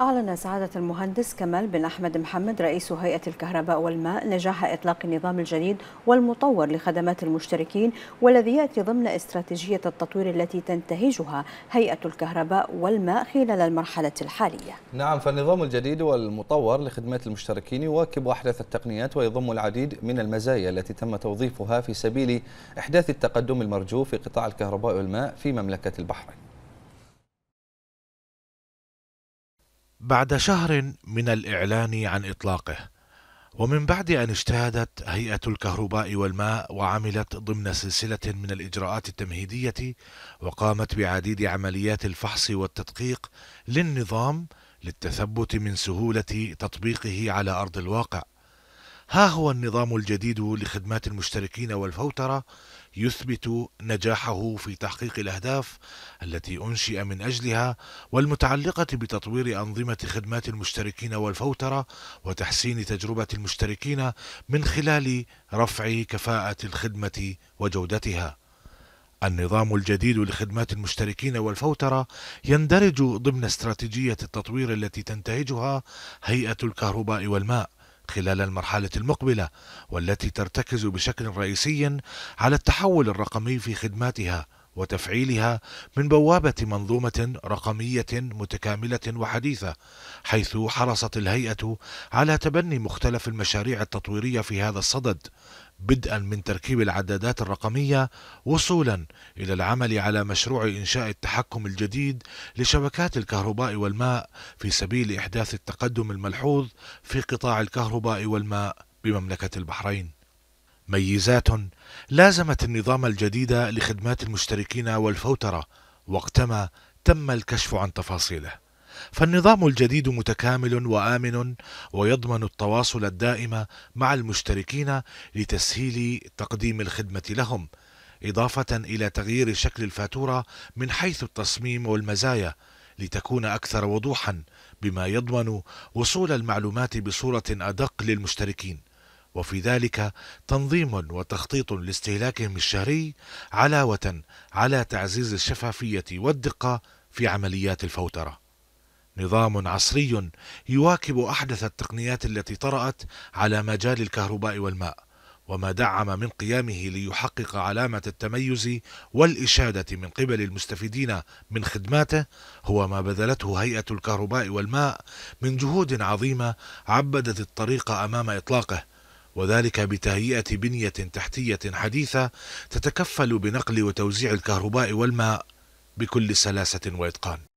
أعلن سعادة المهندس كمال بن أحمد محمد رئيس هيئة الكهرباء والماء نجاح إطلاق النظام الجديد والمطور لخدمات المشتركين والذي يأتي ضمن استراتيجية التطوير التي تنتهجها هيئة الكهرباء والماء خلال المرحلة الحالية نعم فالنظام الجديد والمطور لخدمات المشتركين يواكب أحدث التقنيات ويضم العديد من المزايا التي تم توظيفها في سبيل إحداث التقدم المرجو في قطاع الكهرباء والماء في مملكة البحرين بعد شهر من الإعلان عن إطلاقه ومن بعد أن اجتهدت هيئة الكهرباء والماء وعملت ضمن سلسلة من الإجراءات التمهيدية وقامت بعديد عمليات الفحص والتدقيق للنظام للتثبت من سهولة تطبيقه على أرض الواقع ها هو النظام الجديد لخدمات المشتركين والفوترة يثبت نجاحه في تحقيق الأهداف التي أنشئ من أجلها والمتعلقة بتطوير أنظمة خدمات المشتركين والفوترة وتحسين تجربة المشتركين من خلال رفع كفاءة الخدمة وجودتها. النظام الجديد لخدمات المشتركين والفوترة يندرج ضمن استراتيجية التطوير التي تنتهجها هيئة الكهرباء والماء خلال المرحلة المقبلة والتي ترتكز بشكل رئيسي على التحول الرقمي في خدماتها وتفعيلها من بوابة منظومة رقمية متكاملة وحديثة، حيث حرصت الهيئة على تبني مختلف المشاريع التطويرية في هذا الصدد، بدءا من تركيب العدادات الرقمية وصولا إلى العمل على مشروع إنشاء التحكم الجديد لشبكات الكهرباء والماء في سبيل إحداث التقدم الملحوظ في قطاع الكهرباء والماء بمملكة البحرين. ميزات لازمت النظام الجديد لخدمات المشتركين والفوترة وقتما تم الكشف عن تفاصيله فالنظام الجديد متكامل وامن ويضمن التواصل الدائم مع المشتركين لتسهيل تقديم الخدمه لهم اضافه الى تغيير شكل الفاتوره من حيث التصميم والمزايا لتكون اكثر وضوحا بما يضمن وصول المعلومات بصوره ادق للمشتركين وفي ذلك تنظيم وتخطيط لاستهلاكهم الشهري علاوة على تعزيز الشفافية والدقة في عمليات الفوترة. نظام عصري يواكب أحدث التقنيات التي طرأت على مجال الكهرباء والماء، وما دعم من قيامه ليحقق علامة التميز والإشادة من قبل المستفيدين من خدماته هو ما بذلته هيئة الكهرباء والماء من جهود عظيمة عبدت الطريق أمام إطلاقه وذلك بتهيئة بنية تحتية حديثة تتكفل بنقل وتوزيع الكهرباء والماء بكل سلاسة وإتقان